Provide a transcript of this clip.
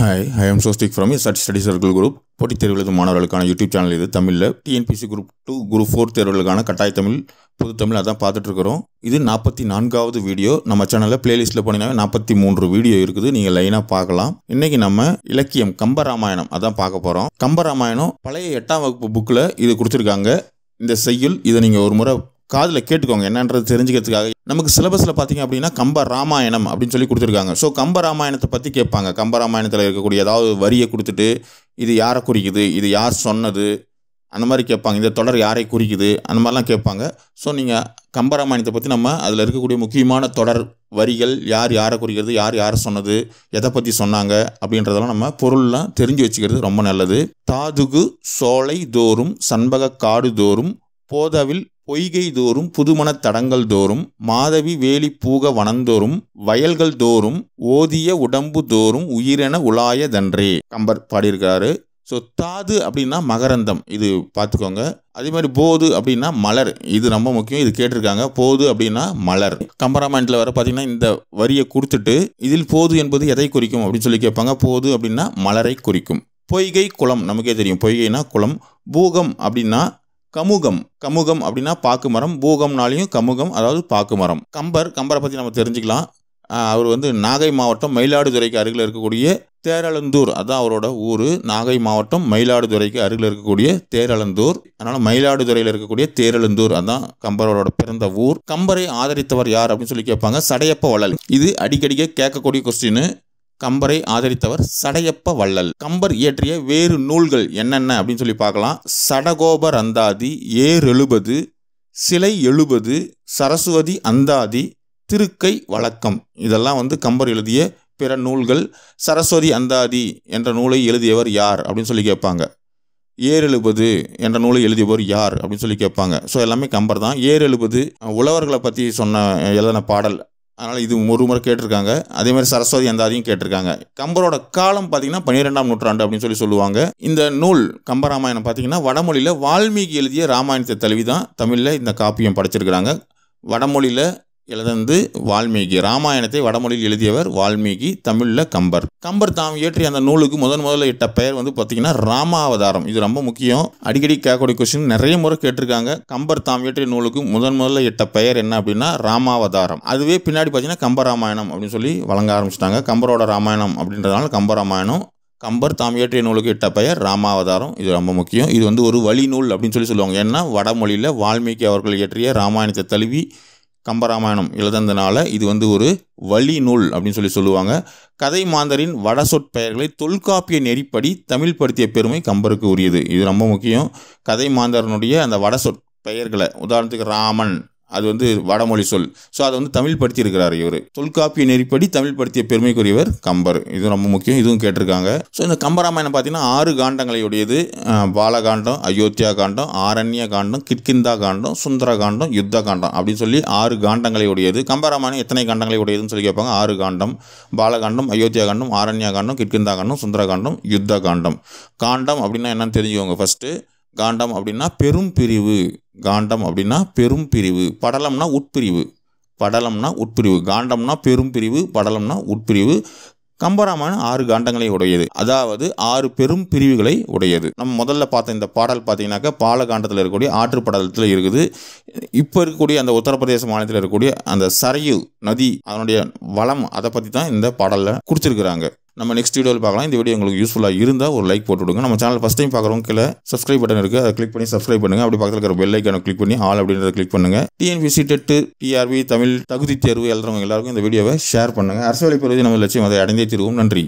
hi I am சோஸ்டிக் from SR study circle group போட்டித் தேர்வுகளுக்கு மாணவர்களுக்கான யூடியூப் சேனல் இது தமிழில் TNPSC group two group four தேர்வுகளுக்கான கட்டாய தமிழ் பொது தமிழ் அதான் பார்த்துட்ருக்குறோம் இது நாற்பத்தி நான்காவது வீடியோ நம்ம சேனலில் பிளேலிஸ்ட்டில் போனீங்கன்னா நாற்பத்தி மூன்று வீடியோ இருக்குது நீங்கள் லைனாக பார்க்கலாம் இன்றைக்கி நம்ம இலக்கியம் கம்பராமாயணம் அதான் பார்க்க போகிறோம் கம்பராமாயணம் பழைய எட்டாம் வகுப்பு புக்கில் இது கொடுத்துருக்காங்க இந்த செய்யுள் இதை நீங்கள் ஒரு முறை காதில் கேட்டுக்கோங்க என்னன்றது தெரிஞ்சுக்கிறதுக்காக நமக்கு சிலபஸில் பார்த்திங்க அப்படின்னா கம்ப ராமாயணம் அப்படின்னு சொல்லி கொடுத்துருக்காங்க ஸோ கம்ப ராமாயணத்தை பற்றி கேட்பாங்க கம்ப ராமாயணத்தில் இருக்கக்கூடிய ஏதாவது வரியை கொடுத்துட்டு இது யாரை குறிக்குது இது யார் சொன்னது அந்த மாதிரி கேட்பாங்க இந்த தொடர் யாரை குறிக்குது அந்த மாதிரிலாம் கேட்பாங்க ஸோ நீங்கள் கம்பராமாயணத்தை பற்றி நம்ம அதில் இருக்கக்கூடிய முக்கியமான தொடர் வரிகள் யார் யாரை குறிக்கிறது யார் யாரை சொன்னது எதை பற்றி சொன்னாங்க அப்படின்றதெல்லாம் நம்ம பொருள்லாம் தெரிஞ்சு வச்சுக்கிறது ரொம்ப நல்லது தாதுகு சோலை தோறும் சண்பக காடு தோறும் போதவில் பொய்கை தோறும் புதுமணத் தடங்கள் தோறும் மாதவி வேலி பூக வனந்தோறும் வயல்கள் தோறும் ஓதிய உடம்பு தோறும் உயிரென உலாயதன்றே கம்பர் பாடியிருக்காரு ஸோ தாது அப்படின்னா மகரந்தம் இது பார்த்துக்கோங்க அதே மாதிரி போது அப்படின்னா மலர் இது ரொம்ப முக்கியம் இது கேட்டிருக்காங்க போது அப்படின்னா மலர் கம்பராமாயணத்தில் வர பார்த்தீங்கன்னா இந்த வரியை கொடுத்துட்டு இதில் போது என்பது எதை குறிக்கும் அப்படின்னு சொல்லி கேட்பாங்க போது அப்படின்னா மலரை குறிக்கும் பொய்கை குளம் நமக்கே தெரியும் பொய்கைனா குளம் பூகம் அப்படின்னா கமுகம் கமுகம் அப்படின்னா பாக்கு மரம் பூகம்னாலையும் கமுகம் அதாவது பாக்கு மரம் கம்பர் கம்பரை பற்றி நம்ம தெரிஞ்சுக்கலாம் அவர் வந்து நாகை மாவட்டம் மயிலாடுதுறைக்கு அருகில் இருக்கக்கூடிய தேரளந்தூர் அதுதான் அவரோட ஊர் நாகை மாவட்டம் மயிலாடுதுறைக்கு அருகில் இருக்கக்கூடிய தேரளந்தூர் அதனால் மயிலாடுதுறையில் இருக்கக்கூடிய தேரளந்தூர் அதுதான் கம்பரோட பிறந்த ஊர் கம்பரை ஆதரித்தவர் யார் அப்படின்னு சொல்லி கேட்பாங்க சடையப்ப வளல் இது அடிக்கடிக்கே கேட்கக்கூடிய கொஸ்டின்னு கம்பரை ஆதரித்தவர் சடையப்ப வள்ளல் கம்பர் இயற்றிய வேறு நூல்கள் என்னென்ன அப்படின்னு சொல்லி பார்க்கலாம் சடகோபர் அந்தாதி ஏர் எழுபது சிலை எழுபது சரஸ்வதி அந்தாதி திருக்கை வழக்கம் இதெல்லாம் வந்து கம்பர் எழுதிய பிற நூல்கள் சரஸ்வதி அந்தாதி என்ற நூலை எழுதியவர் யார் அப்படின்னு சொல்லி கேட்பாங்க ஏர் எழுபது என்ற நூலை எழுதியவர் யார் அப்படின்னு சொல்லி கேட்பாங்க ஸோ எல்லாமே கம்பர் தான் ஏர் எழுபது உழவர்களை பற்றி சொன்ன எழுதின பாடல் அதனால் இது ஒரு முறை கேட்டிருக்காங்க அதே மாதிரி சரஸ்வதி அந்தாதியும் கேட்டிருக்காங்க கம்பரோட காலம் பார்த்தீங்கன்னா பன்னிரெண்டாம் நூற்றாண்டு அப்படின்னு சொல்லி சொல்லுவாங்க இந்த நூல் கம்பராமாயணம் பார்த்தீங்கன்னா வடமொழியில் வால்மீகி எழுதிய ராமாயணத்தை தழுவி தான் தமிழில் இந்த காப்பியம் படைச்சிருக்கிறாங்க வடமொழியில் எழுதந்து வால்மீகி ராமாயணத்தை வடமொழியில் எழுதியவர் வால்மீகி தமிழில் கம்பர் கம்பர் தாம் இயற்றிய அந்த நூலுக்கு முதன் முதல்ல இட்ட பெயர் வந்து பார்த்தீங்கன்னா ராமாவதாரம் இது ரொம்ப முக்கியம் அடிக்கடி கேட்கக்கூடிய கொஸ்டின் நிறைய முறை கேட்டிருக்காங்க கம்பர் தாம் இயற்றிய நூலுக்கு முதன் முதல்ல இட்ட பெயர் என்ன அப்படின்னா ராமாவதாரம் அதுவே பின்னாடி பார்த்தீங்கன்னா கம்பராமாயணம் அப்படின்னு சொல்லி வழங்க ஆரம்பிச்சிட்டாங்க கம்பரோட ராமாயணம் அப்படின்றதுனால கம்பராமாயணம் கம்பர் தாம் இயற்றிய நூலுக்கு இட்ட பெயர் ராமாவதாரம் இது ரொம்ப முக்கியம் இது வந்து ஒரு வழி நூல் அப்படின்னு சொல்லி சொல்லுவாங்க ஏன்னா வடமொழியில் வால்மீகி அவர்கள் இயற்றிய ராமாயணத்தை தழுவி கம்பராமாயணம் எழுதந்தனால இது வந்து ஒரு வழி நூல் அப்படின்னு சொல்லி சொல்லுவாங்க கதை மாந்தரின் வடசொற் பெயர்களை தொல்காப்பிய நெறிப்படி தமிழ் படுத்திய பெருமை கம்பருக்கு உரியது இது ரொம்ப முக்கியம் கதை மாந்தரனுடைய அந்த வடசொற் பெயர்களை உதாரணத்துக்கு ராமன் அது வந்து வடமொழி சொல் ஸோ அதை வந்து தமிழ் படுத்தியிருக்கிறார் இவர் தொல்காப்பிய நெறிப்படி தமிழ் படுத்திய பெருமைக்குரியவர் கம்பர் இது ரொம்ப முக்கியம் இதுவும் கேட்டிருக்காங்க ஸோ இந்த கம்பராமாயணம் பார்த்தீங்கன்னா ஆறு காண்டங்களையுடையது பாலகாண்டம் அயோத்தியா காண்டம் ஆரண்ய காண்டம் கிட்கிந்தா காண்டம் சுந்தர காண்டம் யுத்த காண்டம் அப்படின்னு சொல்லி ஆறு காண்டங்களை உடையது கம்பராமாயணம் எத்தனை காண்டங்களை உடையதுன்னு சொல்லி கேட்பாங்க ஆறு காண்டம் பாலகாண்டம் அயோத்தியா காண்டம் ஆரண்யா காண்டம் கிட்கிந்தா காண்டம் சுந்தர காண்டம் யுத்த காண்டம் காண்டம் அப்படின்னா என்னன்னு தெரிஞ்சுக்கோங்க ஃபஸ்ட்டு காண்டம் அப்படின்னா பெரும் பிரிவு காண்டம் அப்படின்னா பெரும் பிரிவு படலம்னா உட்பிரிவு படலம்னா உட்பிரிவு காண்டம்னா பெரும் பிரிவு படலம்னா உட்பிரிவு கம்பராமாயணம் ஆறு காண்டங்களை உடையது அதாவது ஆறு பெரும் பிரிவுகளை உடையது நம்ம முதல்ல பார்த்த இந்த பாடல் பார்த்தீங்கன்னாக்கா பாலகாண்டத்தில் இருக்கக்கூடிய ஆற்று படலத்தில் இருக்குது இப்போ இருக்கக்கூடிய அந்த உத்தரப்பிரதேச மாநிலத்தில் இருக்கக்கூடிய அந்த சரையு நதி அதனுடைய வளம் அதை பற்றி தான் இந்த பாடலில் குறிச்சிருக்கிறாங்க நம்ம நெக்ஸ்ட் வீடியோவில் பார்க்கலாம் இந்த வீடியோ உங்களுக்கு யூஸ்ஃபுல்லாக இருந்தால் ஒரு லைக் போட்டு விடுங்க நம்ம சேனல் ஃபஸ்ட் டைம் பார்க்குறவங்க கீழே சப்ஸ்கிரைப் பட்டன் இருக்குது அதை கிளிக் பண்ணி சப்ஸ்கிரைப் பண்ணுங்கள் அப்படி பக்கத்தில் இருக்கிற பெல் ஐக்கான கிளிக் பண்ணி ஆல் அப்படின்றத கிளிக் பண்ணுங்கள் டிஎன்பிசி டெட்டு டிஆர்பி தமிழ் தகுதி தேர்வு எழுதுறவங்க எல்லாருக்கும் இந்த வீடியோவை ஷேர் பண்ணுங்கள் அரசு வழிப்பெறுவது நம்ம லட்சியம் அதை அடைந்தே தீர்வோம் நன்றி